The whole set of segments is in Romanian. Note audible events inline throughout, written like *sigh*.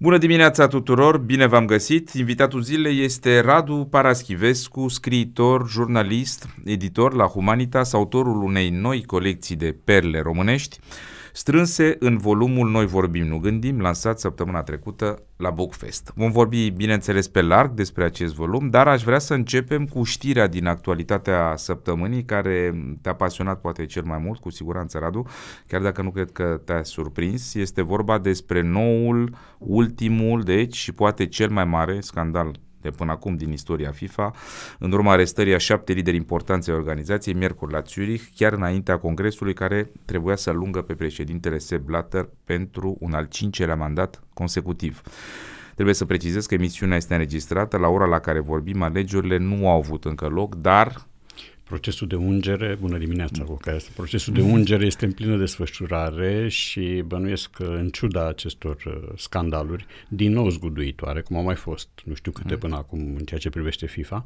Bună dimineața tuturor, bine v-am găsit! Invitatul zilei este Radu Paraschivescu, scriitor, jurnalist, editor la Humanitas, autorul unei noi colecții de perle românești, strânse în volumul Noi vorbim, nu gândim, lansat săptămâna trecută la Bookfest. Vom vorbi, bineînțeles, pe larg despre acest volum, dar aș vrea să începem cu știrea din actualitatea săptămânii care te-a pasionat poate cel mai mult, cu siguranță, Radu, chiar dacă nu cred că te-a surprins. Este vorba despre noul, ultimul, deci, și poate cel mai mare scandal de până acum din istoria FIFA, în urma arestării a șapte lideri importanței organizației, miercuri la Zurich, chiar înaintea congresului care trebuia să lungă pe președintele Sepp Blatter pentru un al cincelea mandat consecutiv. Trebuie să precizez că emisiunea este înregistrată, la ora la care vorbim alegerile nu au avut încă loc, dar procesul de ungere, bună dimineața cu care este, procesul de ungere este în plină desfășurare și bănuiesc că în ciuda acestor uh, scandaluri, din nou zguduitoare, cum au mai fost, nu știu câte până acum în ceea ce privește FIFA,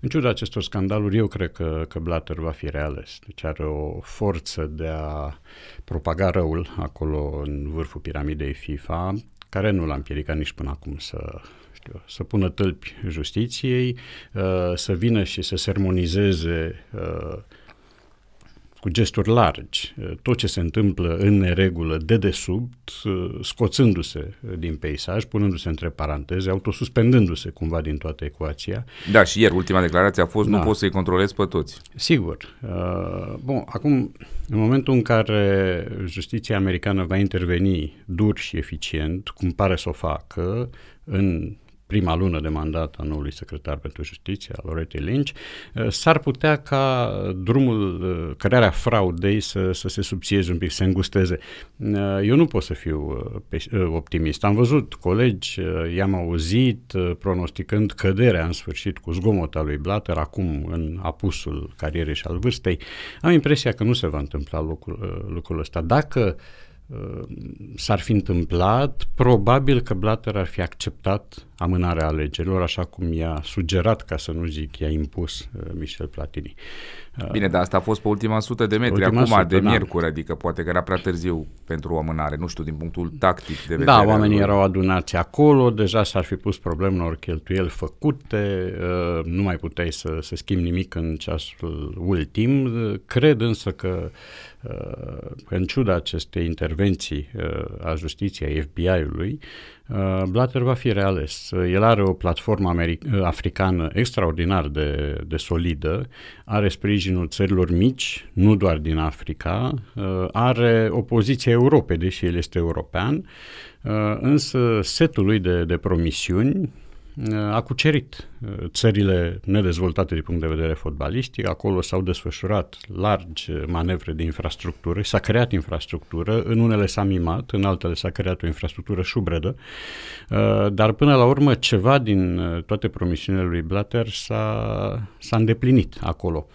în ciuda acestor scandaluri, eu cred că, că Blatter va fi reales. Deci are o forță de a propaga răul acolo în vârful piramidei FIFA, care nu l-a împiedicat nici până acum să, știu, să pună tălpi justiției, uh, să vină și să sermonizeze uh, cu gesturi largi uh, tot ce se întâmplă în neregulă de desubt, uh, scoțându-se uh, din peisaj, punându-se între paranteze, autosuspendându-se cumva din toată ecuația. Da, și ieri ultima declarație a fost da. nu poți să-i controlezi pe toți. Sigur. Bun, acum, în momentul în care justiția americană va interveni dur și eficient, cum pare să o facă, în prima lună de mandat a noului secretar pentru justiție, a Loretei Lynch, eh, s-ar putea ca eh, drumul, eh, crearea fraudei să, să se subțieze un pic, să îngusteze. Eu nu pot să fiu optimist. Am văzut colegi, i-am auzit pronosticând căderea în sfârșit cu zgomota lui Blatter, acum în apusul carierei și al vârstei. Am impresia că nu se va întâmpla lucrul, lucrul ăsta. Dacă uh, s-ar fi întâmplat, probabil că Blatter ar fi acceptat amânarea alegerilor, așa cum i-a sugerat, ca să nu zic, i-a impus uh, Michel Platini. Uh, Bine, dar asta a fost pe ultima sută de metri, ultima acum, sută, de da. miercuri, da. adică poate că era prea târziu pentru o amânare, nu știu, din punctul tactic de da, vedere. Da, oamenii erau adunați acolo, deja s-ar fi pus probleme unor cheltuieli făcute, uh, nu mai puteai să, să schimbi nimic în ceasul ultim. Cred însă că Uh, în ciuda acestei intervenții uh, a justiției, FBI-ului, uh, Blatter va fi reales. El are o platformă americ- africană extraordinar de, de solidă, are sprijinul țărilor mici, nu doar din Africa, are o poziție Europei, deși el este european, însă setul lui de, de promisiuni a cucerit uh, țările nedezvoltate din punct de vedere fotbalistic. Acolo s-au desfășurat largi uh, manevre de infrastructură, s-a creat infrastructură, în unele s-a mimat, în altele s-a creat o infrastructură șubredă, uh, dar până la urmă ceva din toate promisiunile lui Blatter s-a, s-a îndeplinit acolo.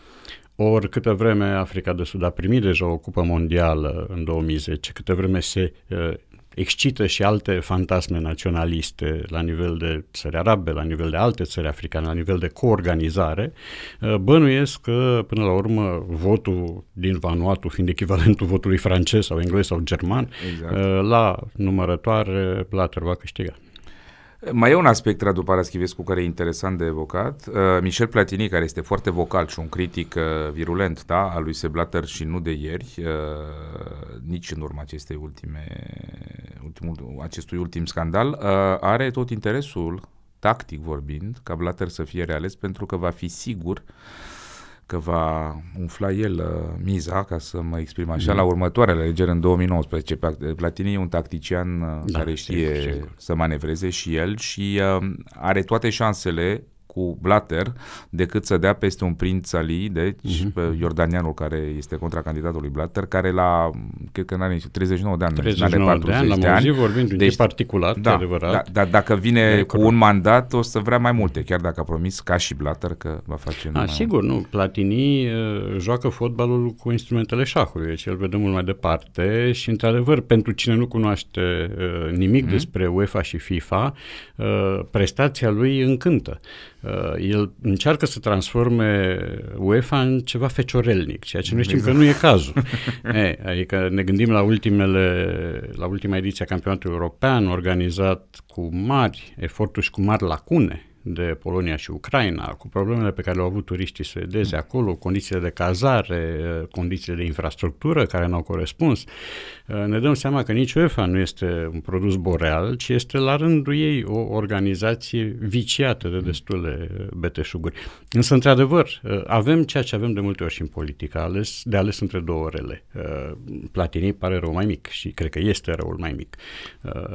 Ori câtă vreme Africa de Sud a primit deja o cupă mondială în 2010, câtă vreme se excită și alte fantasme naționaliste la nivel de țări arabe, la nivel de alte țări africane, la nivel de coorganizare, uh, bănuiesc că, până la urmă, votul din Vanuatu, fiind echivalentul votului francez sau englez sau german, exact. Uh, la numărătoare, Blatter va câștiga. Mai e un aspect, Radu Paraschivescu, care e interesant de evocat. Uh, Michel Platini, care este foarte vocal și un critic uh, virulent da, al lui Seblatter și nu de ieri, uh, nici în urma acestei ultime, ultimul, acestui ultim scandal, uh, are tot interesul, tactic vorbind, ca Blatter să fie reales pentru că va fi sigur uh, că va umfla el uh, miza, ca să mă exprim așa, mm. la următoarele alegeri în 2019. Platini e un tactician uh, da, care știe sigur, sigur. să manevreze și el și uh, are toate șansele cu Blatter decât să dea peste un prinț Ali, deci uh-huh. pe iordanianul care este contracandidatul lui Blatter, care la, cred că n-are nici 39 de ani, 39 are 40 de ani, de ani. vorbim de deci, de particular, da, adevărat. Da, da, dacă vine de cu un mandat, o să vrea mai multe, chiar dacă a promis, ca și Blatter, că va face... A, sigur, nu. Platini joacă fotbalul cu instrumentele șahului, deci el vedem mult mai departe și, într-adevăr, pentru cine nu cunoaște nimic mm-hmm. despre UEFA și FIFA, prestația lui încântă. Uh, el încearcă să transforme UEFA în ceva feciorelnic, ceea ce noi știm că nu e cazul. *laughs* e, eh, adică ne gândim la, ultimele, la ultima ediție a campionatului european, organizat cu mari eforturi și cu mari lacune de Polonia și Ucraina, cu problemele pe care le-au avut turiștii suedezi acolo, condițiile de cazare, eh, condițiile de infrastructură care n-au corespuns. Eh, ne dăm seama că nici UEFA nu este un produs boreal, ci este la rândul ei o organizație viciată de mm. destule eh, beteșuguri. Însă, într-adevăr, eh, avem ceea ce avem de multe ori și în politică, ales, de ales între două orele. Platini pare rău mai mic și cred că este răul mai mic.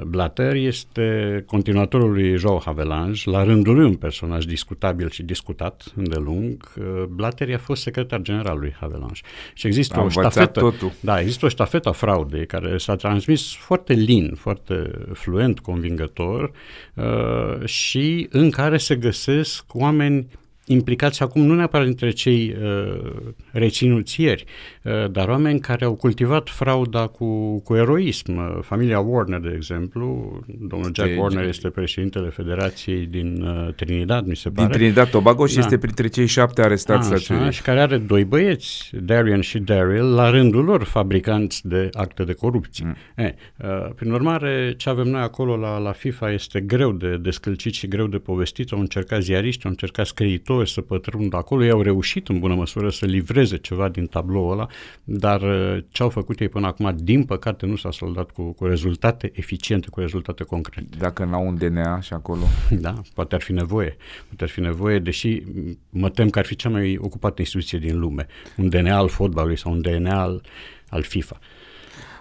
Blatter este continuatorul lui Joao Havelange, la rândul lui un personaj discutabil și discutat îndelung. Blatter a fost secretar general lui Havelange. Și există Am o ștafetă. Totul. Da, există o ștafetă a fraudei care s-a transmis foarte lin, foarte fluent, convingător uh, și în care se găsesc oameni implicați acum nu neapărat dintre cei uh, reținuțieri, uh, dar oameni care au cultivat frauda cu, cu eroism. Uh, familia Warner, de exemplu, domnul Jack de, Warner este președintele Federației din uh, Trinidad, mi se pare. Din Trinidad Tobago și da. este printre cei șapte arestați. Așa, la și care are doi băieți, Darian și Daryl, la rândul lor fabricanți de acte de corupție. Mm. Eh, uh, prin urmare, ce avem noi acolo la, la FIFA este greu de descălcit și greu de povestit. Au încercat ziariști, au încercat scriitori, două să pătrundă acolo. Ei au reușit în bună măsură să livreze ceva din tabloul ăla, dar uh, ce au făcut ei până acum, din păcate, nu s-a soldat cu, cu rezultate eficiente, cu rezultate concrete. Dacă n-au un DNA și acolo. Da, poate ar fi nevoie. Poate ar fi nevoie, deși mă tem că ar fi cea mai ocupată instituție din lume. Un DNA al fotbalului sau un DNA al, al FIFA.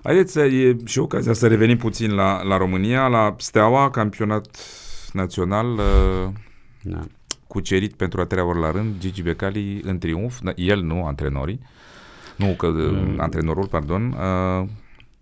Haideți să e și ocazia să revenim puțin la, la România, la Steaua, campionat național. Uh... Da cucerit pentru a treia oră la rând Gigi Becali în triumf, el nu, antrenorii, nu, că mm. antrenorul, pardon, uh,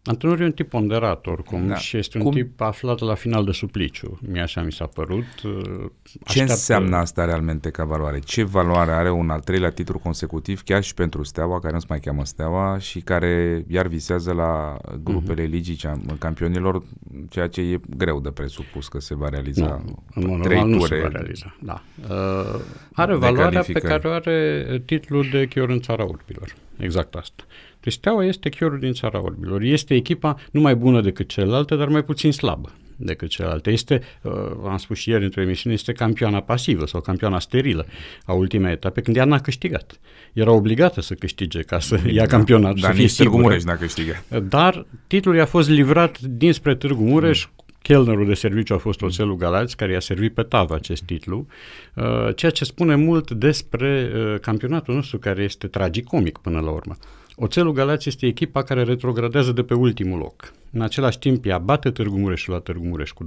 Antenor e un tip ponderat oricum da. și este un Cum? tip aflat la final de supliciu. Mie așa mi s-a părut. Uh, așteaptă... Ce înseamnă asta realmente ca valoare? Ce valoare are un al treilea titlu consecutiv chiar și pentru Steaua, care nu se mai cheamă Steaua și care iar visează la grupele uh-huh. ligii campionilor, ceea ce e greu de presupus că se va realiza în trei normal, ture. Nu se va realiza, da. Uh, are valoarea pe care o are titlul de Chiorânța Urbilor. Exact asta. Deci Steaua este chiorul din țara orbilor. Este echipa nu mai bună decât celelalte, dar mai puțin slabă decât celelalte. Este, uh, am spus și ieri într-o emisiune, este campioana pasivă sau campioana sterilă a ultimei etape, când ea n-a câștigat. Era obligată să câștige ca să ia da. campionatul. Dar nici Târgu Mureș n-a câștigat. Dar titlul i-a fost livrat dinspre Târgu Mureș mm chelnerul de serviciu a fost Oțelul Galați, care i-a servit pe tavă acest titlu, uh, ceea ce spune mult despre uh, campionatul nostru, care este tragicomic până la urmă. Oțelul Galați este echipa care retrogradează de pe ultimul loc. În același timp, ea bate Târgu Mureșul la Târgu Mureș cu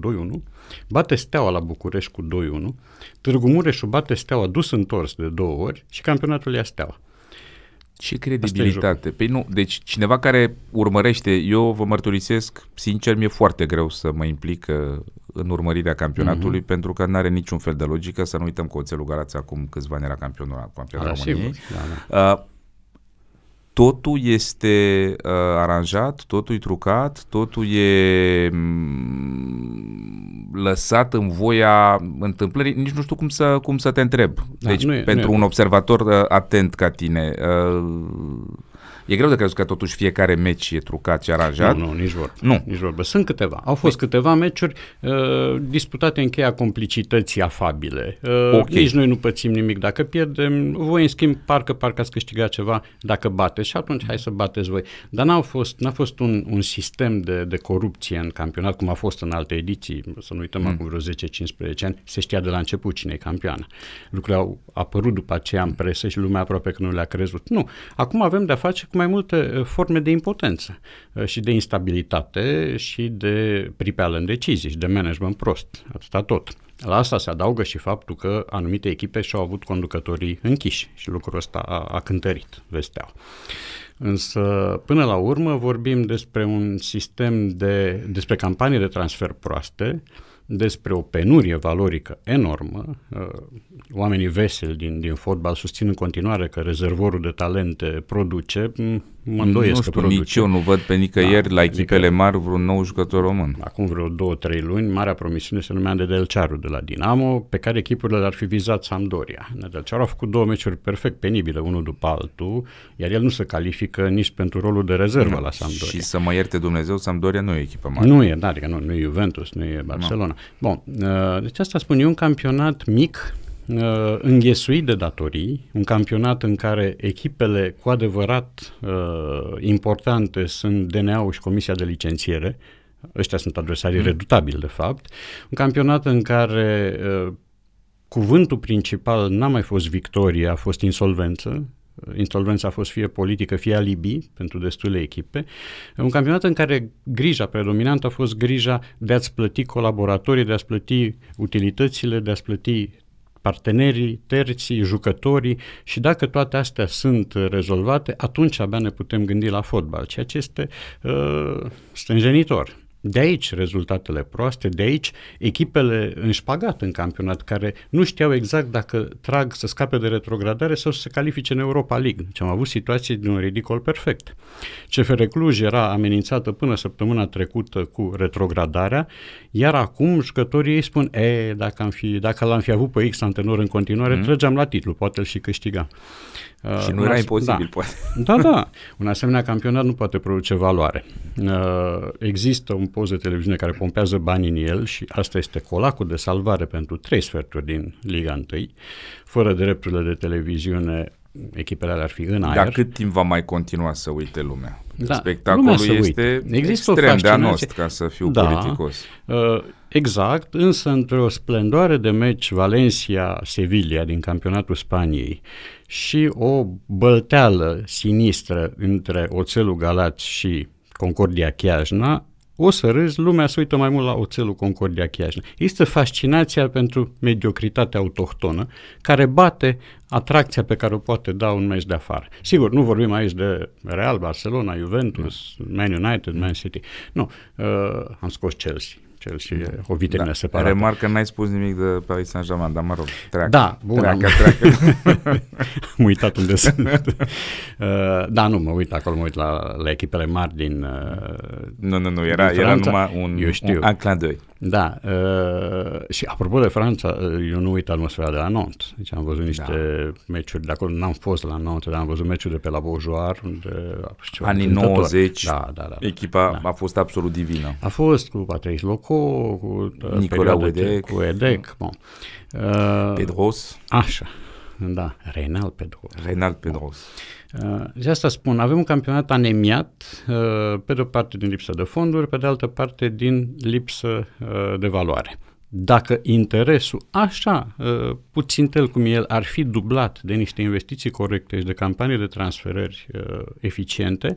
2-1, bate Steaua la București cu 2-1, Târgu Mureșul bate Steaua dus întors de două ori și campionatul ia Steaua. Ce credibilitate. Păi nu, deci cineva care urmărește, eu vă mărturisesc, sincer, mi-e foarte greu să mă implic uh, în urmărirea campionatului mm-hmm. pentru că nu are niciun fel de logică, să nu uităm că Oțelul Galați acum câțiva ani era campionul, campionul României. Sigur, da, da. Uh, totul este uh, aranjat, totul e trucat, totul e um, lăsat în voia întâmplării, nici nu știu cum să, cum să te întreb. Da, deci, nu e, pentru nu un observator uh, atent ca tine, uh, E greu de crezut că totuși fiecare meci e trucat și aranjat. Nu, nu, nici vorbă. Nu. Nici vorbă. Sunt câteva. Au fost păi... câteva meciuri uh, disputate în cheia complicității afabile. Uh, okay. Nici noi nu pățim nimic dacă pierdem. Voi, în schimb, parcă, parcă ați câștigat ceva dacă bateți și atunci hai să bateți voi. Dar n-a fost, n-a fost un, un sistem de, de corupție în campionat, cum a fost în alte ediții, să nu uităm mm. acum vreo 10-15 ani, se știa de la început cine e campioană. Lucrurile au apărut după aceea în presă și lumea aproape că nu le-a crezut. Nu. Acum avem de-a face cu mai multe uh, forme de impotență uh, și de instabilitate și de pripeală în decizii și de management prost, atâta tot. La asta se adaugă și faptul că anumite echipe și-au avut conducătorii închiși și lucrul ăsta a, a cântărit vestea. Însă, până la urmă, vorbim despre un sistem de, despre campanii de transfer proaste, uh, despre o penurie valorică enormă. Uh, oamenii veseli din, din fotbal susțin în continuare că rezervorul de talente produce mm, Mă îndoiesc nu știu, că nici eu nu văd pe nicăieri da, la echipele adică, mari vreun nou jucător român. Acum vreo două, trei luni, marea promisiune se numea Nedelcearu de la Dinamo, pe care echipurile ar fi vizat Sampdoria. Nedelcearu a făcut două meciuri perfect penibile, unul după altul, iar el nu se califică nici pentru rolul de rezervă da, la Sampdoria. Și să mă ierte Dumnezeu, Sampdoria nu e echipă mare. Nu e, da, adică nu, nu e Juventus, nu e Barcelona. Da. Bun, uh, deci asta spun, e un campionat mic, uh, înghesuit de datorii, un campionat în care echipele cu adevărat uh, importante sunt DNA-ul și Comisia de Licențiere, ăștia sunt adversarii mm. redutabili de fapt, un campionat în care uh, cuvântul principal n-a mai fost victorie, a fost insolvență, insolvența a fost fie politică, fie alibi pentru destule echipe. Un campionat în care grija predominantă a fost grija de a-ți plăti colaboratorii, de a-ți plăti utilitățile, de a-ți plăti partenerii, terții, jucătorii și dacă toate astea sunt rezolvate, atunci abia ne putem gândi la fotbal, ceea ce este uh, stânjenitor. De aici rezultatele proaste, de aici echipele în șpagat în campionat, care nu știau exact dacă trag să scape de retrogradare sau să se califice în Europa League. Deci am avut situații de un ridicol perfect. CFR Cluj era amenințată până săptămâna trecută cu retrogradarea, iar acum jucătorii ei spun, e, dacă, am fi, dacă l-am fi avut pe X antenor în continuare, mm. trăgeam la titlu, poate îl și câștiga. Uh, și nu era as... imposibil, da. poate. *laughs* Da, da. Un asemenea campionat nu poate produce valoare. Uh, există un post de televiziune care pompează bani în el și asta este colacul de salvare pentru trei sferturi din Liga 1. Fără drepturile de televiziune, echipele alea ar fi în aer. Dar cât timp va mai continua să uite lumea? Da, Spectacolul lumea este Există extrem de anost, ca să fiu da, politicos. Uh, Exact, însă într-o splendoare de meci Valencia-Sevilla din campionatul Spaniei, și o bălteală sinistră între Oțelul Galați și Concordia Chiajna, o să râzi, lumea se uită mai mult la oțelul Concordia Chiajna. Este fascinația pentru mediocritatea autohtonă care bate atracția pe care o poate da un meci de afară. Sigur, nu vorbim aici de Real, Barcelona, Juventus, Man United, Man City. Nu, uh, am scos Chelsea, cel și e o vitrină da. separată. Remarc că n-ai spus nimic de Paris Saint-Germain, dar mă rog, treacă. Da, bun. Treacă, am... treacă. *laughs* *laughs* am uitat unde sunt. Uh, da, nu, mă uit acolo, mă uit la, la echipele mari din uh, Nu, nu, nu, era, era numai un, eu știu. un Ancla 2. Da, uh, și apropo de Franța, uh, eu nu uit atmosfera de la Nantes. Deci am văzut niște da. meciuri de acolo, n-am fost la Nantes, dar am văzut meciuri de pe la Beaujoire. Unde, știu, Anii 90, da, da, da, da, echipa da. a fost absolut divină. A fost cu Patrice Loco, cu uh, Nicolae Edec. cu Edec, bon. uh, Pedros. Așa, da, Reinal Pedros. Reinal Pedros. Uh, de asta spun, avem un campionat anemiat, uh, pe de o parte din lipsă de fonduri, pe de altă parte din lipsă uh, de valoare. Dacă interesul, așa, tel cum el, ar fi dublat de niște investiții corecte și de campanii de transferări eficiente,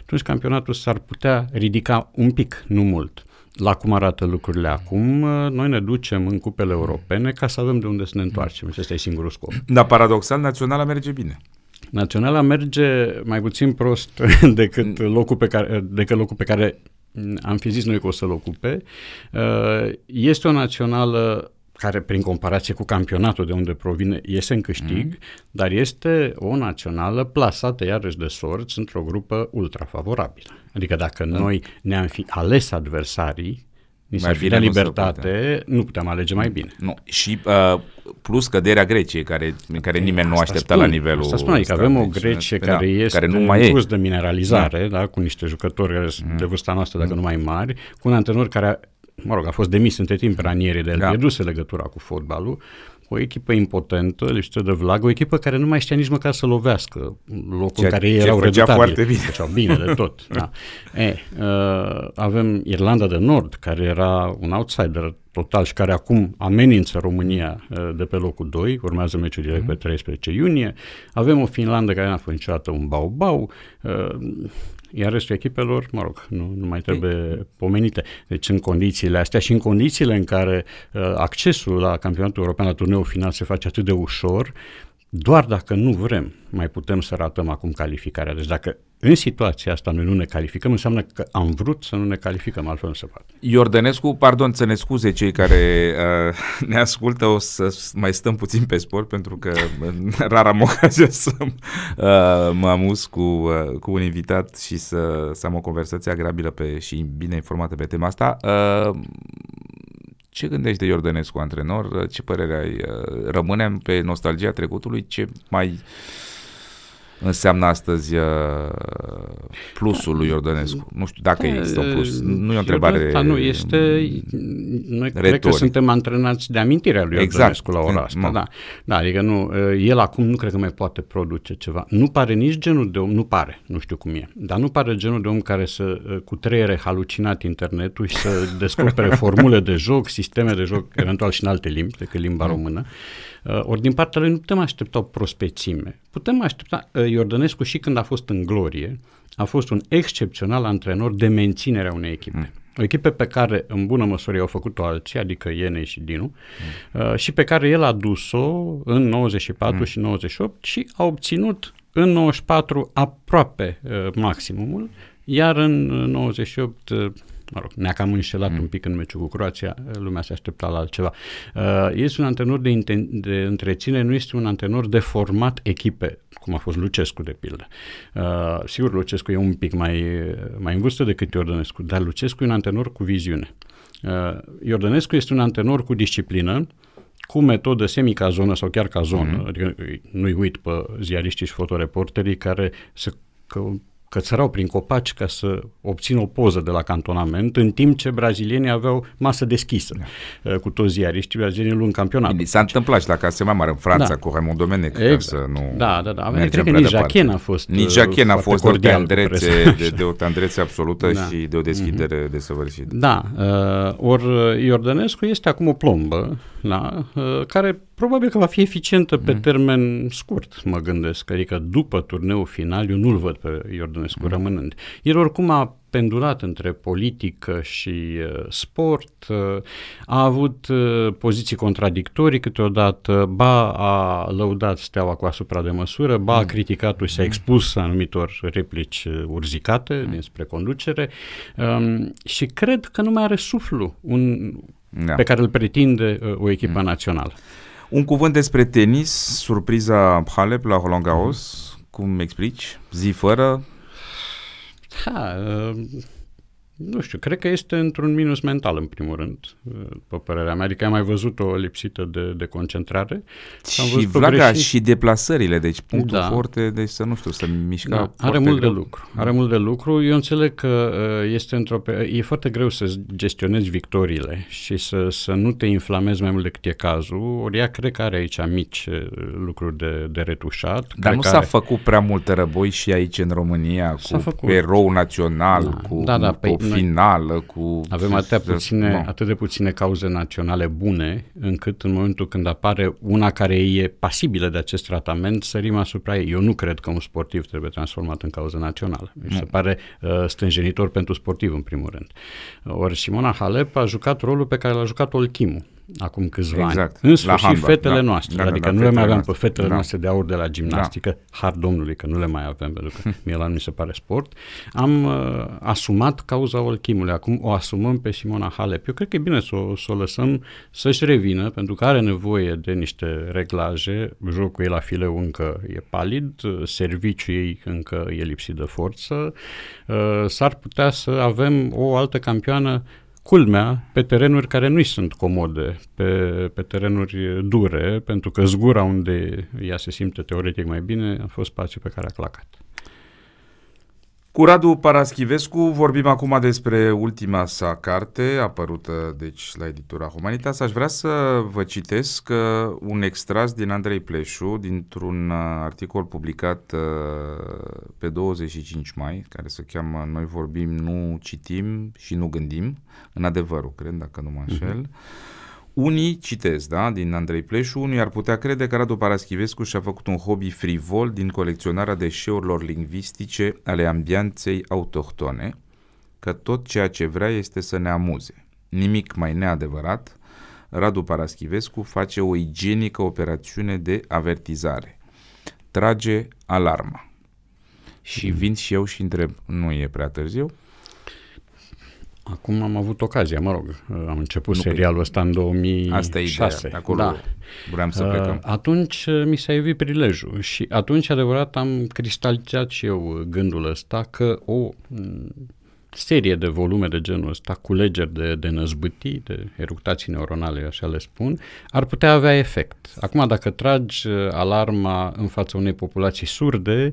atunci campionatul s-ar putea ridica un pic, nu mult la cum arată lucrurile acum, noi ne ducem în cupele europene ca să avem de unde să ne întoarcem. Și ăsta e singurul scop. Dar paradoxal, naționala merge bine. Naționala merge mai puțin prost *laughs* decât mm. locul pe care, decât locul pe care am fi zis noi că o să-l ocupe. Uh, este o națională care prin comparație cu campionatul de unde provine iese în câștig, mm. dar este o națională plasată iarăși de sorți într-o grupă ultra favorabilă. Adică dacă da. noi ne-am fi ales adversarii, ni s-ar fi libertate, nu, nu puteam alege mai bine. Nu. Și uh, plus căderea Greciei, care, care e, păi, nimeni nu aștepta spun, la nivelul... Asta spun, adică avem o Grecie păi da, care este care nu mai în curs de mineralizare, da. da, cu niște jucători mm. de vârsta noastră, dacă mm. nu mai mari, cu un antrenor care mă rog, a fost demis între timp Ranieri, de el da. pierduse legătura cu fotbalul, o echipă impotentă, lipsită de deci vlag, o echipă care nu mai știa nici măcar să lovească locul ce, în care ei ce erau redutabili. foarte bine. Făceau bine de tot. *laughs* da. e, uh, avem Irlanda de Nord, care era un outsider total și care acum amenință România uh, de pe locul 2, urmează meciul direct mm-hmm. pe 13 mhm. iunie. Avem o Finlandă care n-a fost niciodată un bau-bau. Uh, iar restul echipelor, mă rog, nu, nu mai păi- trebuie pomenite. Deci în condițiile astea și în condițiile în care uh, accesul la campionatul european, la turneul final se face atât de ușor, doar dacă nu vrem, mai putem să ratăm acum calificarea. Deci dacă în situația asta noi nu ne calificăm, înseamnă că am vrut să nu ne calificăm, altfel nu se poate. Iordănescu, pardon, să ne scuze cei care uh, ne ascultă, o să mai stăm puțin pe sport, pentru că uh, rar am ocazia *laughs* să uh, mă amuz cu, uh, cu un invitat și să, să am o conversație agrabilă pe, și bine informată pe tema asta. Uh, ce gândești de Iordănescu antrenor? Ce părere ai? Uh, rămânem pe nostalgia trecutului? Ce mai înseamnă astăzi uh, plusul lui Iordănescu. Nu știu dacă da, există un plus. Uh, nu e o întrebare da, nu, este... Noi retoric. cred că suntem antrenați de amintirea lui exact. Iordănescu la ora hm, asta. Da. da, adică nu, uh, el acum nu cred că mai poate produce ceva. Nu pare nici genul de om, nu pare, nu știu cum e, dar nu pare genul de om care să cu treiere halucinat internetul și să descopere formule de joc, sisteme de joc, eventual și în alte limbi decât limba hm. română. Uh, ori din partea lui nu putem aștepta o prospețime. Putem aștepta, uh, Iordănescu și când a fost în glorie, a fost un excepțional antrenor de menținere a unei echipe. Mm. O echipă pe care, în bună măsură, i-au făcut-o alții, adică Ienei și Dinu, mm. uh, și pe care el a dus-o în 94 mm. și 98 și a obținut în 94 aproape uh, maximumul, iar în 98 uh, mă rog, ne-a cam înșelat mm. un pic în meciul cu Croația, lumea se aștepta la altceva. Uh, este un antrenor de, inten- de întreținere, nu este un antrenor de format echipe, cum a fost Lucescu, de pildă. Uh, sigur, Lucescu e un pic mai, mai în vârstă decât Iordănescu, dar Lucescu e un antrenor cu viziune. Uh, Iordănescu este un antrenor cu disciplină, cu metodă semicazonă sau chiar cazonă, mm-hmm. adică nu-i uit pe ziariștii și fotoreporterii care se că cățărau prin copaci ca să obțină o poză de la cantonament, în timp ce brazilienii aveau masă deschisă da. Eh, cu toți ziariștii, brazilienii luând campionat. Bine, s-a întâmplat și la case mai mare în Franța da. cu Raymond Domenech, exact. să nu Da, da, da. Cred că nici Jacquin a fost Nici eh, Jacquin a fost o tandrețe, de, de, o tandrețe absolută da. și de o deschidere mm-hmm. desăvârșită. Da, uh, eh, ori Iordănescu este acum o plombă, da, uh, care probabil că va fi eficientă mm-hmm. pe mhm. termen scurt, mă gândesc. Adică după turneul final, eu nu-l văd pe Iordănescu Antonescu, mm. rămânând. El oricum a pendulat între politică și uh, sport, uh, a avut uh, poziții contradictorii câteodată, ba a lăudat steaua cu asupra de măsură, ba a mm. criticat-o și s-a mm. expus anumitor replici urzicate mm. dinspre conducere um, și cred că nu mai are suflu un, da. pe care îl pretinde o echipă mm. națională. Un cuvânt despre tenis, surpriza Halep la Roland Garros, cum explici? Zi fără, 哈。Nu știu, cred că este într-un minus mental, în primul rând, după uh, părerea mea. Adică am mai văzut-o lipsită de, de concentrare. Și am văzut Vlaga greșit. și deplasările, deci punctul da. foarte, deci să nu știu, să mișca da, Are mult greu. de lucru. Are mult de lucru. Eu înțeleg că uh, este într-o, e foarte greu să gestionezi victoriile și să, să nu te inflamezi mai mult decât e cazul. Ori ea cred că are aici mici uh, lucruri de, de retușat. Dar nu s-a are... făcut prea multe răboi și aici în România, s-a cu făcut. erou național, da. cu, da, da, cu păi, finală noi. cu... Avem atâtea puține, no. atât de puține cauze naționale bune, încât în momentul când apare una care e pasibilă de acest tratament, sărim asupra ei. Eu nu cred că un sportiv trebuie transformat în cauză națională. Mi se pare uh, stânjenitor pentru sportiv, în primul rând. Ori Simona Halep a jucat rolul pe care l-a jucat Olchimu acum câțiva exact. ani. În sfârșit, fetele da. noastre, da, adică da, da, nu le mai aveam pe fetele da. noastre de aur de la da. gimnastică, da. har Domnului că nu le mai avem, pentru că mie la nu mi se pare sport, am uh, asumat cauza Olchimului. Acum o asumăm pe Simona Halep. Eu cred că e bine să o, să o lăsăm să-și revină, pentru că are nevoie de niște reglaje. Jocul ei la fileu încă e palid, serviciul ei încă e lipsit de forță. Uh, s-ar putea să avem o altă campioană culmea, pe terenuri care nu sunt comode, pe, pe terenuri dure, pentru că zgura unde ea se simte teoretic mai bine a fost spațiul pe care a clacat. Cu Radu Paraschivescu vorbim acum despre ultima sa carte, apărută deci la editura Humanitas. Aș vrea să vă citesc uh, un extras din Andrei Pleșu, dintr-un uh, articol publicat uh, pe 25 mai, care se cheamă Noi vorbim, nu citim și nu gândim, în adevărul, cred, dacă nu mă mhm. înșel. Uh-huh. Unii, citez, da, din Andrei Pleșu, unii ar putea crede că Radu Paraschivescu și-a făcut un hobby frivol din colecționarea deșeurilor lingvistice ale ambianței autohtone, că tot ceea ce vrea este să ne amuze. Nimic mai neadevărat, Radu Paraschivescu face o igienică operațiune de avertizare. Trage alarma. Și mm. vin și eu și întreb, nu e prea târziu? Acum am avut ocazia, mă rog, am început nu, serialul păi, ăsta în 2006. Asta e ideea, acolo da. vreau să plecăm. Uh, atunci uh, mi s-a evit prilejul și atunci, adevărat, am cristalizat și eu uh, gândul ăsta că o serie de volume de genul ăsta, culegeri de, de năzbâtii, de eructații neuronale, așa le spun, ar putea avea efect. Acum, dacă tragi alarma în fața unei populații surde,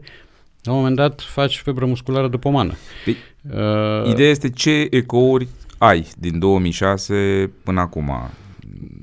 la un moment dat faci febră musculară de pomană. Pe, păi, uh, ideea este ce ecouri ai din 2006 până acum.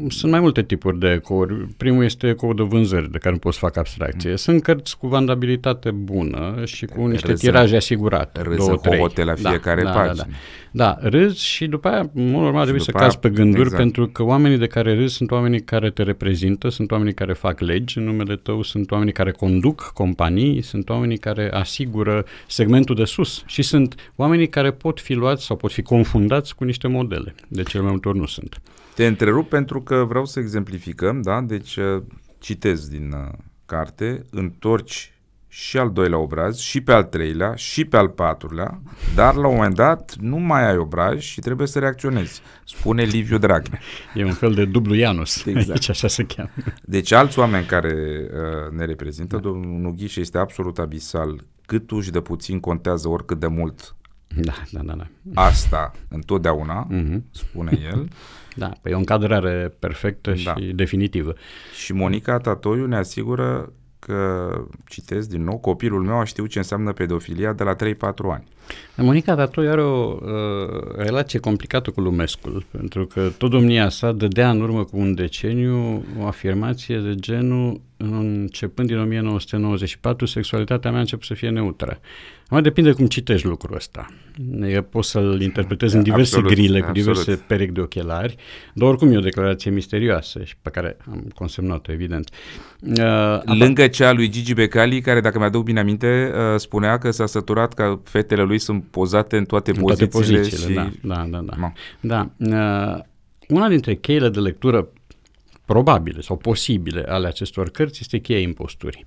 Sunt mai multe tipuri de ecouri. Primul este ecoul de vânzări, de care nu poți să fac abstracție. Mm. Sunt cărți cu vandabilitate bună și cu niște râză, tiraje asigurate. Râză două, trei. la da, fiecare da, da pagină. Da, da. da, râzi și după aia, mod normal, trebuie să cazi pe gânduri, exact. pentru că oamenii de care râzi sunt oamenii care te reprezintă, sunt oamenii care fac legi în numele tău, sunt oamenii care conduc companii, sunt oamenii care asigură segmentul de sus și sunt oamenii care pot fi luați sau pot fi confundați cu niște modele. De cele mai multe ori nu sunt. Te întrerup pentru că vreau să exemplificăm, da? Deci uh, citez din uh, carte, întorci și al doilea obraz, și pe al treilea, și pe al patrulea, dar la un moment dat nu mai ai obraz și trebuie să reacționezi, spune Liviu Dragnea. E un fel de dublu Ianus, exact. aici așa se cheamă. Deci alți oameni care uh, ne reprezintă, da. domnul Nughiș este absolut abisal, cât uși de puțin contează oricât de mult da, da, da, da. Asta întotdeauna, uh-huh. spune el. *laughs* Da, păi e o încadrare perfectă da. și definitivă. Și Monica Tatoiu ne asigură că, citesc din nou, copilul meu a știut ce înseamnă pedofilia de la 3-4 ani. Monica tu are o uh, relație complicată cu Lumescul, pentru că tot domnia sa dădea în urmă cu un deceniu o afirmație de genul începând din 1994 sexualitatea mea a început să fie neutră. Mai depinde cum citești lucrul ăsta. Eu poți să-l interpretez în diverse absolut, grile, cu absolut. diverse perechi de ochelari, dar oricum e o declarație misterioasă și pe care am consemnat-o, evident. Uh, Lângă cea lui Gigi Becali, care, dacă mi-aduc bine aminte, uh, spunea că s-a săturat ca fetele lui lui sunt pozate în toate în pozițiile. Toate pozițiile și... da, da, da. da. da. Uh, una dintre cheile de lectură probabile sau posibile ale acestor cărți este cheia imposturii.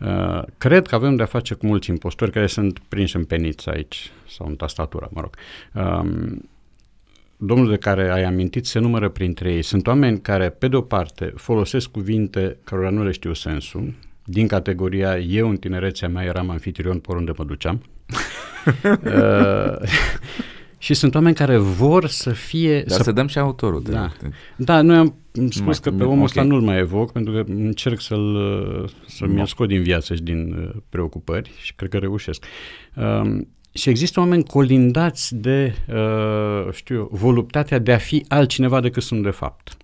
Uh, cred că avem de-a face cu mulți impostori care sunt prinși în peniță aici sau în tastatură, mă rog. Uh, domnul de care ai amintit se numără printre ei. Sunt oameni care, pe de-o parte, folosesc cuvinte care nu le știu sensul, din categoria eu în tinerețea mea eram anfitrion pe oriunde mă duceam, Uh, *laughs* și sunt oameni care vor să fie... Dar să, să dăm și autorul. De da. De... da, noi am spus mai, că pe omul okay. ăsta nu-l mai evoc pentru că încerc să-l, uh, să-mi no. scot din viață și din uh, preocupări și cred că reușesc. Uh, și există oameni colindați de, uh, știu eu, voluptatea de a fi altcineva decât sunt de fapt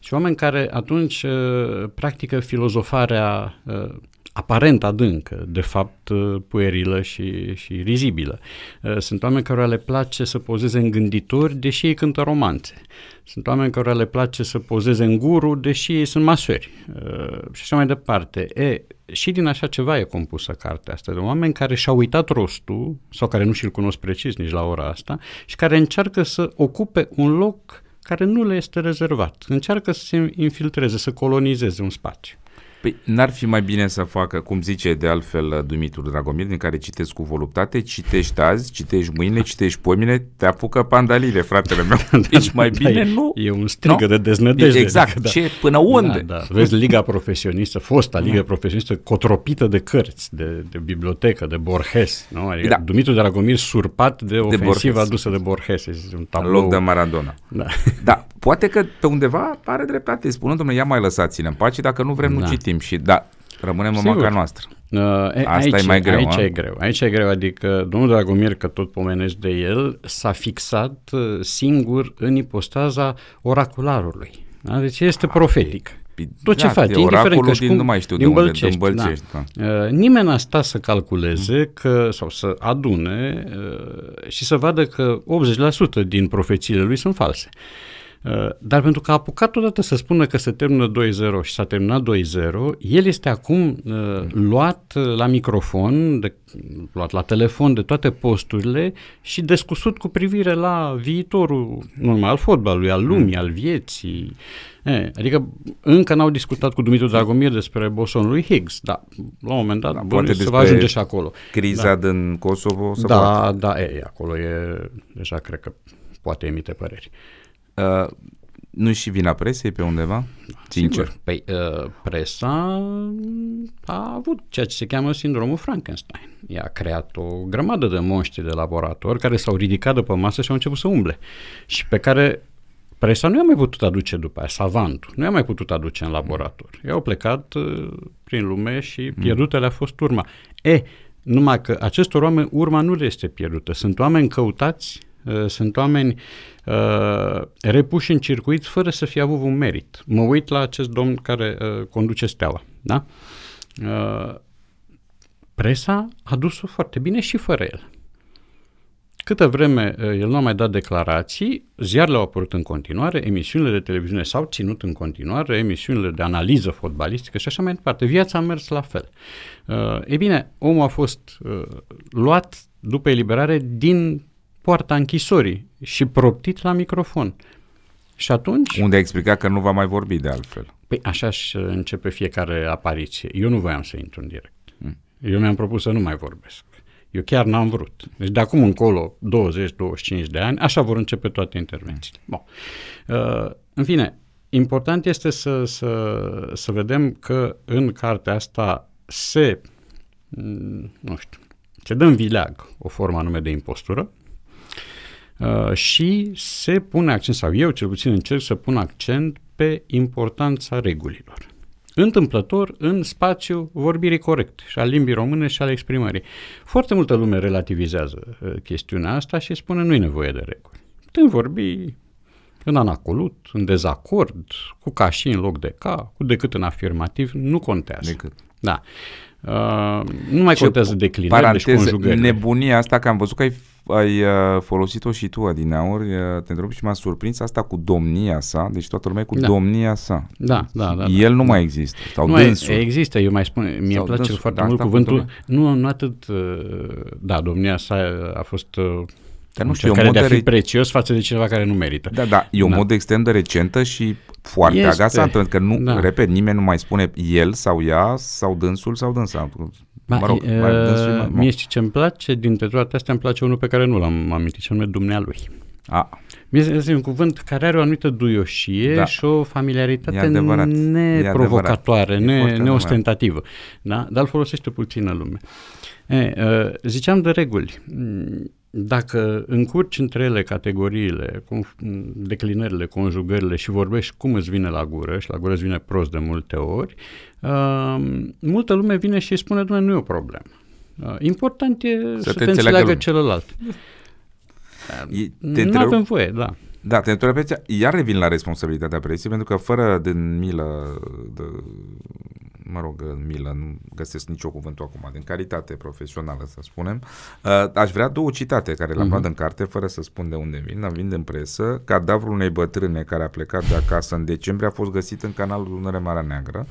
și oameni care atunci uh, practică filozofarea uh, aparent adâncă, de fapt uh, puerilă și, și rizibilă. Sunt oameni care le place să pozeze în gânditori, deși ei cântă romanțe. Sunt oameni care le place să pozeze în guru, deși ei sunt masori. Și așa mai departe. E, și din așa ceva e compusă cartea asta, de oameni care și-au uitat rostul, sau care nu și-l cunosc precis nici la ora asta, și care încearcă să ocupe un loc care nu le este rezervat. Încearcă să se infiltreze, să colonizeze un spațiu. Păi n-ar fi mai bine să facă, cum zice de altfel uh, Dumitru Dragomir, din care citesc cu voluptate, citești azi, citești mâine, citești poimine, te apucă pandalile, fratele meu. *laughs* Da, da, deci mai da, bine da, nu... E un strigă no? de deznădejde. Deci, adică exact, da. ce, până unde? Da, da. Vezi, Liga Profesionistă, fosta Liga Profesionistă, cotropită de cărți, de, de bibliotecă, de Borges, nu? Adică da. Dumitru Dragomir surpat de ofensiva de adusă de Borges, un tablou... În loc de Maradona. Da. da. *laughs* Poate că pe undeva are dreptate, spunând, domnule, ia mai lăsați-ne în pace, dacă nu vrem, da. nu citim. Și da, rămânem Sigur. în mânca noastră. Uh, Asta aici, e mai greu. Aici a? e greu. Aici e greu, adică domnul Dragomir, că tot pomenești de el, s-a fixat uh, singur în ipostaza oracularului. Da? Deci este ah, profetic. E, tot ce da, faci, indiferent că din, nu mai știu din de unde, Bălcești, da. da. Uh, nimeni n-a stat să calculeze mm. că, sau să adune uh, și să vadă că 80% din profețiile lui sunt false. Uh, Eh, dar pentru că a apucat odată să spună că se termină 2-0 și s-a terminat 2-0, el este acum uh, luat eh, la microfon, de, luat la telefon de toate posturile și descusut cu privire la viitorul normal al fotbalului, al lumii, al vieții. E, adică încă n-au discutat cu Dumitru Dragomir despre bosonul lui Higgs, dar la un moment dat da, poate se va ajunge și acolo. Criza da. din Kosovo? Să da, poate. da, e, acolo e, deja cred că poate emite păreri. Uh, nu și vina presei pe undeva? Sincer. Sigur. Păi uh, presa a avut ceea ce se cheamă sindromul Frankenstein. Ea a creat o grămadă de monștri de laborator care s-au ridicat de pe masă și au început să umble. Și pe care presa nu i-a mai putut aduce după aia, savantul, nu i-a mai putut aduce în laborator. Ei au plecat uh, prin lume și mm. pierdutele le-a fost urma. E, numai că acestor oameni urma nu le este pierdută. Sunt oameni căutați, uh, sunt oameni Uh, repuși în circuit fără să fie avut un merit. Mă uit la acest domn care uh, conduce steaua. Da? Uh, presa a dus-o foarte bine și fără el. Câtă vreme uh, el nu a mai dat declarații, ziarele au apărut în continuare, emisiunile de televiziune s-au ținut în continuare, emisiunile de analiză fotbalistică și așa mai departe. Viața a mers la fel. Uh, e bine, omul a fost uh, luat după eliberare din poarta închisorii și proptit la microfon. Și atunci... Unde a explicat că nu va mai vorbi de altfel. Păi așa și începe fiecare apariție. Eu nu voiam să intru în direct. Mm. Eu mi-am propus să nu mai vorbesc. Eu chiar n-am vrut. Deci de acum încolo, 20-25 de ani, așa vor începe toate intervențiile. Hmm. Bon. Uh, în fine, important este să, să, să vedem că în cartea asta se, mm, nu știu, se dă în vileag o formă anume de impostură, Uh, și se pune accent, sau eu cel puțin încerc să pun accent pe importanța regulilor. Întâmplător în spațiu vorbirii corect și al limbii române și al exprimării. Foarte multă lume relativizează uh, chestiunea asta și spune nu e nevoie de reguli. Putem vorbi în anacolut, în dezacord, cu ca și în loc de ca, cu decât în afirmativ, nu contează. Decât. Da. Uh, nu mai contează declinări, deci conjugări. nebunia asta, că am văzut că ai ai uh, folosit-o și tu, Adinaur, uh, te întreb și m-a surprins asta cu domnia sa, deci toată lumea cu da. domnia sa. Da, da, da. da. El da, nu da. mai există, sau nu dânsul. Există, eu mai spun, mi-e place dânsul, foarte mult cuvântul, nu, nu atât, uh, da, domnia sa a fost dar nu știu, e un mod de a fi re... prețios față de cineva care nu merită. Da, da, e un da. mod extrem de recentă și foarte este. agasant, pentru că, nu, da. repet, nimeni nu mai spune el sau ea sau dânsul sau dânsa. mă rog, e, mai mie știi ce îmi place? Dintre toate astea îmi place unul pe care nu l-am amintit, și anume dumnealui. A. Ah. Este un cuvânt care are o anumită duioșie da. și o familiaritate neprovocatoare, ne, neostentativă. Da? Dar îl folosește puțină lume. E, uh, ziceam de reguli dacă încurci între ele categoriile, declinările, conjugările și vorbești cum îți vine la gură, și la gură îți vine prost de multe ori, uh, multă lume vine și îi spune, Doamne, nu e o problemă. Uh, important e să, să te, te înțeleagă celălalt. Uh, te nu avem voie, da. Da, te întreb pe iar revin la responsabilitatea presiei, pentru că fără de milă de mă rog, milă, nu găsesc nicio cuvântul acum, din caritate profesională, să spunem, uh, aș vrea două citate care le-am uh-huh. în carte, fără să spun de unde vin, am vin în presă, cadavrul unei bătrâne care a plecat de acasă în decembrie a fost găsit în canalul Dunăre Marea Neagră,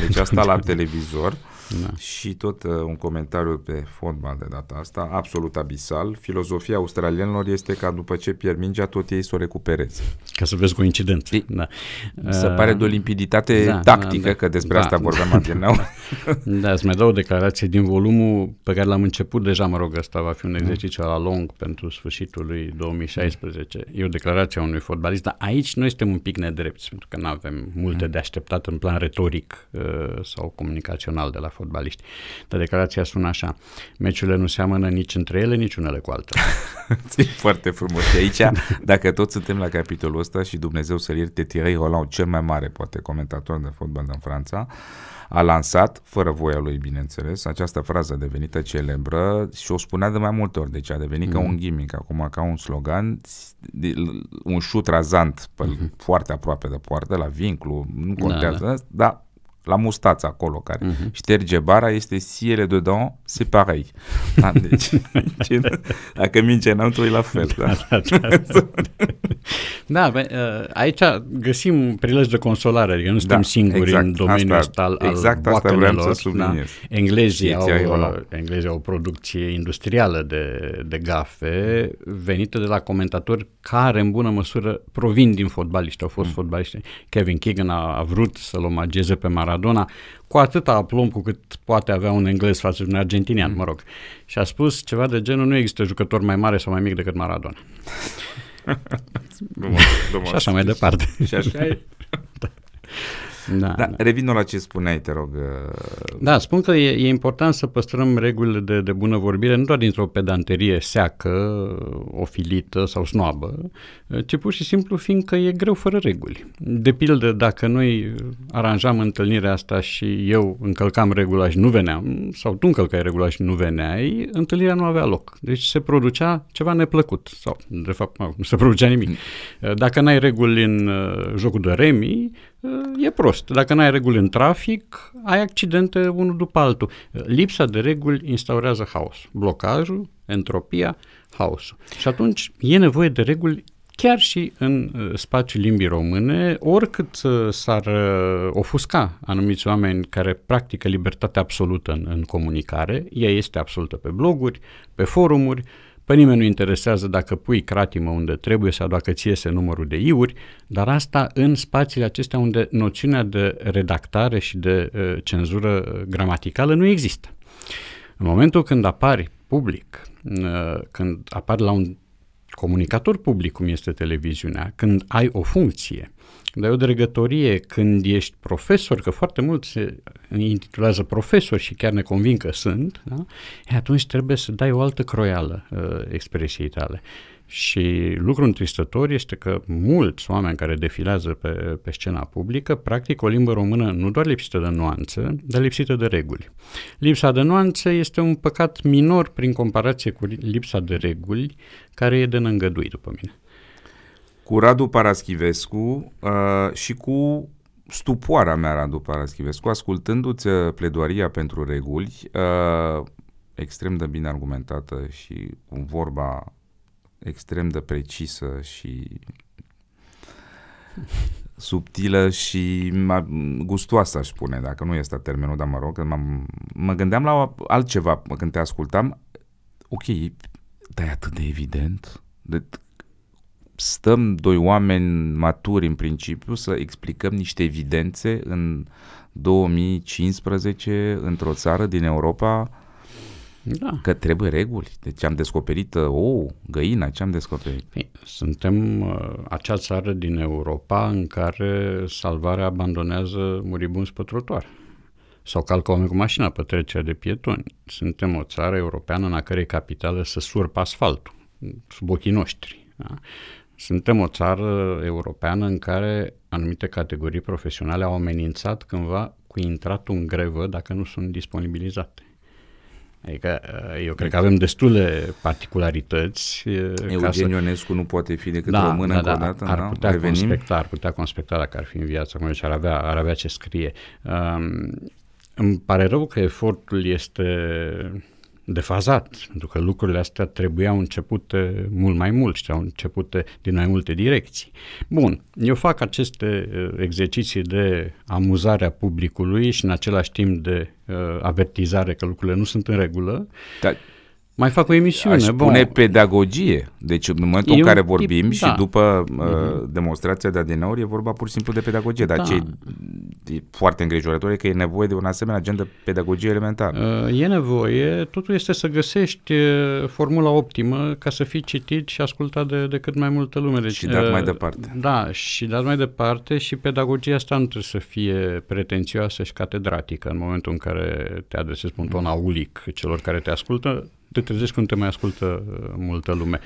deci asta la *laughs* televizor. Da. Și tot uh, un comentariu pe fotbal de data asta, absolut abisal. Filozofia australienilor este ca după ce pierd mingea, tot ei să o recupereze. Ca să vezi coincident. E, da. Se uh, pare de o uh, limpiditate da, tactică, da, că despre da, asta da. vorbeam da, adineau. *laughs* Da, îți mai dau o declarație din volumul pe care l-am început deja, mă rog, asta va fi un exercițiu la lung pentru sfârșitul lui 2016. E o declarație a unui fotbalist, dar aici noi suntem un pic nedrepti, pentru că nu avem multe mm. de așteptat în plan retoric uh, sau comunicațional de la fotbaliști. Dar declarația sună așa. Meciurile nu seamănă nici între ele, nici unele cu altele. *laughs* e foarte frumos. Și aici, dacă toți suntem la capitolul ăsta și Dumnezeu să-l ierte, Thierry Roland, cel mai mare, poate, comentator de fotbal din Franța, a lansat, fără voia lui, bineînțeles, această frază devenită celebră și o spunea de mai multe ori, deci a devenit mm. ca mhm. un gimmick, acum ca un slogan, un șut razant pe, mm-hmm. foarte aproape de poartă, la vinclu, nu da, contează, da, da. dar la mustață acolo, care uh-huh. șterge bara, este si ele don se pareil. *laughs* Da, deci, dacă minge n-am, tu la fel. Da, da, da, da. da, *laughs* da bă, ă, aici găsim prilej de consolare, adică nu da, suntem da, singuri exact, în domeniul asta, ăsta al Exact asta vreau să da. subliniez. Da? Englezii, au, ă, englezii au o producție industrială de, de gafe venită de la comentatori care în bună măsură provin din fotbaliști, au fost mm. fotbaliști. Kevin Keegan a, a vrut să-l omageze pe Mara Maradona cu atâta aplomb cu cât poate avea un englez față de un argentinian, mm. mă rog. Și a spus ceva de genul, nu există jucător mai mare sau mai mic decât Maradona. *laughs* și așa mai departe. Și așa e. *laughs* da. Da, da, da. Revin la ce spuneai, te rog. Uh, da, spun că e, e important să păstrăm regulile de, de bună vorbire, nu doar dintr-o pedanterie seacă, ofilită sau snobă, ci pur și simplu fiindcă e greu fără reguli. De pildă, dacă noi aranjam întâlnirea asta și eu încălcam regula și nu veneam, sau tu încălcai regula și nu veneai, întâlnirea nu avea loc. Deci se producea ceva neplăcut, sau de fapt nu se producea nimic. Dacă n-ai reguli în uh, jocul de remi, uh, e prost. Dacă n-ai reguli în trafic, ai accidente unul după altul. Lipsa de reguli instaurează haos, blocajul, entropia, haosul. Și atunci e nevoie de reguli chiar și în uh, spațiul limbii române, oricât uh, s-ar uh, ofusca anumiți oameni care practică libertatea absolută în, în comunicare, ea este absolută pe bloguri, pe forumuri, pe nimeni nu interesează dacă pui cratimă unde trebuie sau dacă ți iese numărul de iuri, dar asta în spațiile acestea unde noțiunea de redactare și de uh, cenzură gramaticală nu există. În momentul când apari public, când apar la un comunicator public, cum este televiziunea, când ai o funcție, când ai o dregătorie, când ești profesor, că foarte mult se intitulează profesor și chiar ne convin că sunt, da? e, atunci trebuie să dai o altă croială uh, expresiei tale. Și lucrul întristător este că mulți oameni care defilează pe, pe scena publică practic o limbă română nu doar lipsită de nuanță, dar lipsită de reguli. Lipsa de nuanță este un păcat minor prin comparație cu lipsa de reguli, care e de neîngăduit după mine. Cu Radu Paraschivescu uh, și cu stupoarea mea, Radu Paraschivescu, ascultându-ți uh, pledoaria pentru reguli, uh, extrem de bine argumentată și cu vorba extrem de precisă și subtilă și gustoasă, aș spune, dacă nu este termenul, dar mă rog, că mă gândeam la altceva când te ascultam. Ok, dar e atât de evident? De, stăm doi oameni maturi în principiu să explicăm niște evidențe în 2015 într-o țară din Europa da. Că trebuie reguli. Deci am descoperit uh, ou, găina, ce am descoperit? Suntem uh, acea țară din Europa în care salvarea abandonează muribunți pe trotuar sau calcă oameni cu mașina pe trecerea de pietoni. Suntem o țară europeană în a cărei capitală să surpă asfaltul sub ochii noștri. Da? Suntem o țară europeană în care anumite categorii profesionale au amenințat cândva cu intratul în grevă dacă nu sunt disponibilizate. Adică uh, eu cred că avem destule particularități. Uh, Eugen să... Ionescu nu poate fi decât da, român da, da, o Ar da? putea Revenim? conspecta, ar putea conspecta dacă ar fi în viață, cum ar avea, ar avea ce scrie. Um, îmi pare rău că efortul este defazat, pentru că lucrurile astea trebuiau începute eh, mult mai mult și au început eh, din mai multe direcții. Bun, eu fac aceste eh, exerciții de amuzare a publicului și în același timp de avertizare că lucrurile nu sunt în regulă. Dar mai fac o emisiune. Aș pune pune pedagogie. Deci în momentul în care vorbim tip, da. și da. după uh, mhm. demonstrația de adinauri e vorba pur și simplu de pedagogie. Da. Dar ce e foarte îngrijorător e că e nevoie de un asemenea agent de pedagogie elementară. Uh, e nevoie. Totul este să găsești uh, formula optimă ca să fii citit și ascultat de, de cât mai multă lume. Deci, și dat uh, mai departe. Da, și dat mai departe și pedagogia asta nu trebuie să fie pretențioasă și catedratică în momentul în care te adresezi un ton aulic celor care te ascultă te trezești când te mai ascultă uh, multă lume.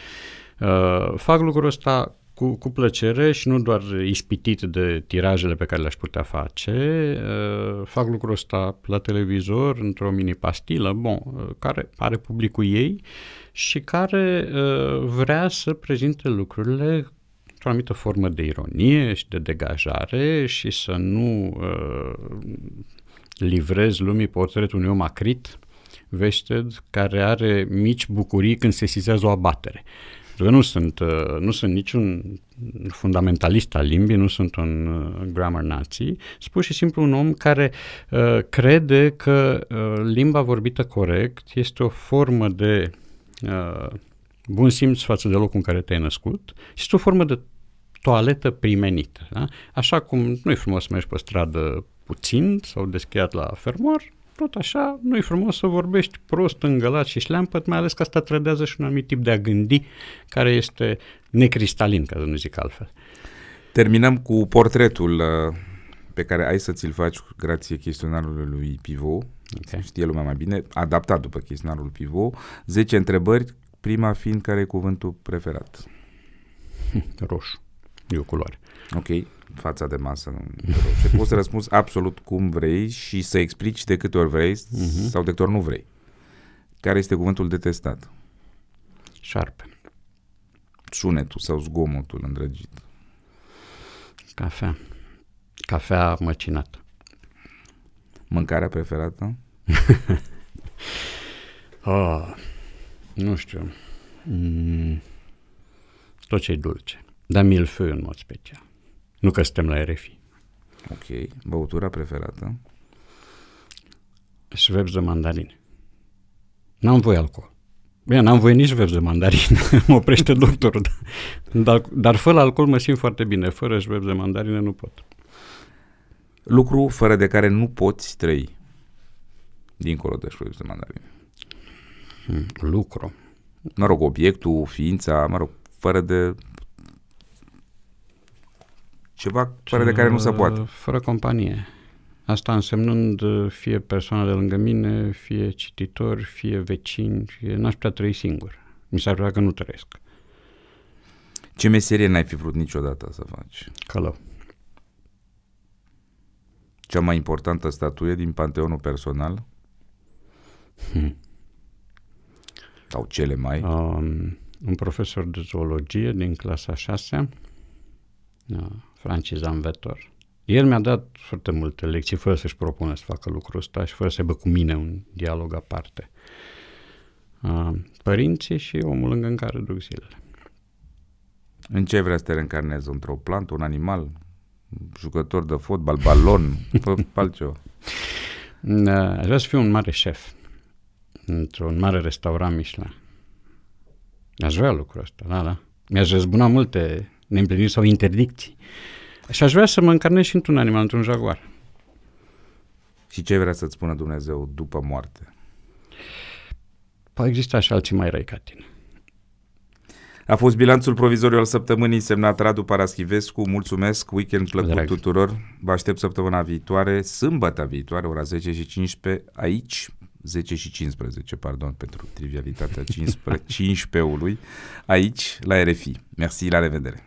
Uh, fac lucrul ăsta cu, cu plăcere și nu doar ispitit de tirajele pe care le-aș putea face. Uh, fac lucrul ăsta la televizor, într-o mini-pastilă, bon, uh, care are publicul ei și care uh, vrea să prezinte lucrurile o anumită formă de ironie și de degajare și să nu uh, livrez lumii portretul unui om acrit vested care are mici bucurii când se sizează o abatere. Eu nu sunt, uh, nu sunt niciun fundamentalist al limbii, nu sunt un uh, grammar nazi, spun și simplu un om care uh, crede că limba vorbită corect este o formă de bun simț față de locul în care te-ai născut, și este o formă de toaletă primenită. Da? Așa cum nu e frumos să mergi pe stradă puțin sau deschiat la fermoar, tot așa, nu-i frumos să vorbești prost, îngălat și șleampăt, mai ales că asta trădează și un anumit tip de a gândi care este necristalin, ca să nu zic altfel. Terminăm cu portretul uh, pe care ai să ți-l faci grație chestionarului lui Pivo. okay. știe lumea mai bine, adaptat după chestionarul Pivo. 10 întrebări, prima fiind care e cuvântul preferat? *laughs* Roșu, e o culoare. Ok fața de masă nu Și poți să răspunzi absolut cum vrei și să explici de câte ori vrei uh-huh. sau de câte ori nu vrei. Care este cuvântul detestat? Șarpe. Sunetul sau zgomotul îndrăgit. Cafea. Cafea măcinată. Mâncarea preferată? oh, *laughs* nu știu. Mm, tot ce e dulce. Dar milfeu în mod special. Nu că suntem la RFI. Ok. Băutura preferată? Schweppes de mandarin. N-am voie alcool. Bine, n-am voie nici Schweppes de mandarin. *laughs* mă oprește doctorul. Da. Dar, dar fără alcool mă simt foarte bine. Fără Schweppes de mandarine nu pot. Lucru fără de care nu poți trăi. Dincolo de Schweppes de mandarine. Hmm, lucru. Mă rog, obiectul, ființa, mă rog, fără de ceva fără de care nu se poate. Uh, fără companie. Asta însemnând uh, fie persoana de lângă mine, fie cititor, fie vecini, fie... n-aș putea trăi singur. Mi s-ar putea că nu trăiesc. Ce meserie n-ai fi vrut niciodată să faci? Călău. Cea mai importantă statuie din panteonul personal? Hmm. Sau cele mai? Um, un profesor de zoologie din clasa 6 Francis Vetor. El mi-a dat foarte multe lecții fără să-și propună să facă lucrul ăsta și fără să aibă cu mine un dialog aparte. Părinții și omul lângă care duc zilele. În ce vrea să te reîncarnezi? Într-o plantă, un animal, jucător de fotbal, balon, *laughs* fă altceva? Da, aș vrea să fiu un mare șef într-un mare restaurant Michelin. Aș vrea lucrul ăsta, da, da. Mi-aș răzbuna multe neîmpliniri sau interdicții. Și aș vrea să mă încarnez și într-un animal, într-un jaguar. Și ce vrea să-ți spună Dumnezeu după moarte? Păi exista și alții mai răi ca tine. A fost bilanțul provizoriu al săptămânii semnat Radu Paraschivescu. Mulțumesc, weekend plăcut Drag. tuturor. Vă aștept săptămâna viitoare, sâmbătă viitoare, ora 10 și 15, aici, 10 și 15, pardon pentru trivialitatea 15-ului, *laughs* aici, la RFI. Mersi, la revedere!